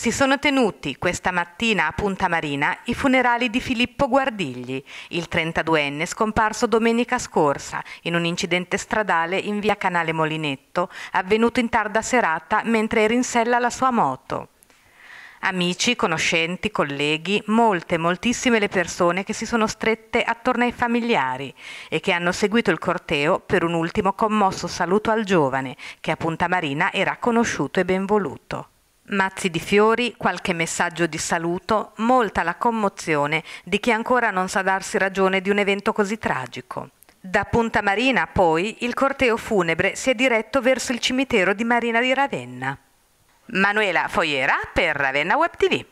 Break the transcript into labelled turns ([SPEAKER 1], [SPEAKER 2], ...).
[SPEAKER 1] Si sono tenuti questa mattina a Punta Marina i funerali di Filippo Guardigli, il 32enne scomparso domenica scorsa in un incidente stradale in via Canale Molinetto, avvenuto in tarda serata mentre era in sella la sua moto. Amici, conoscenti, colleghi, molte, moltissime le persone che si sono strette attorno ai familiari e che hanno seguito il corteo per un ultimo commosso saluto al giovane, che a Punta Marina era conosciuto e benvoluto. Mazzi di fiori, qualche messaggio di saluto, molta la commozione di chi ancora non sa darsi ragione di un evento così tragico. Da Punta Marina, poi, il corteo funebre si è diretto verso il cimitero di Marina di Ravenna.
[SPEAKER 2] Manuela Foiera per Ravenna Web TV.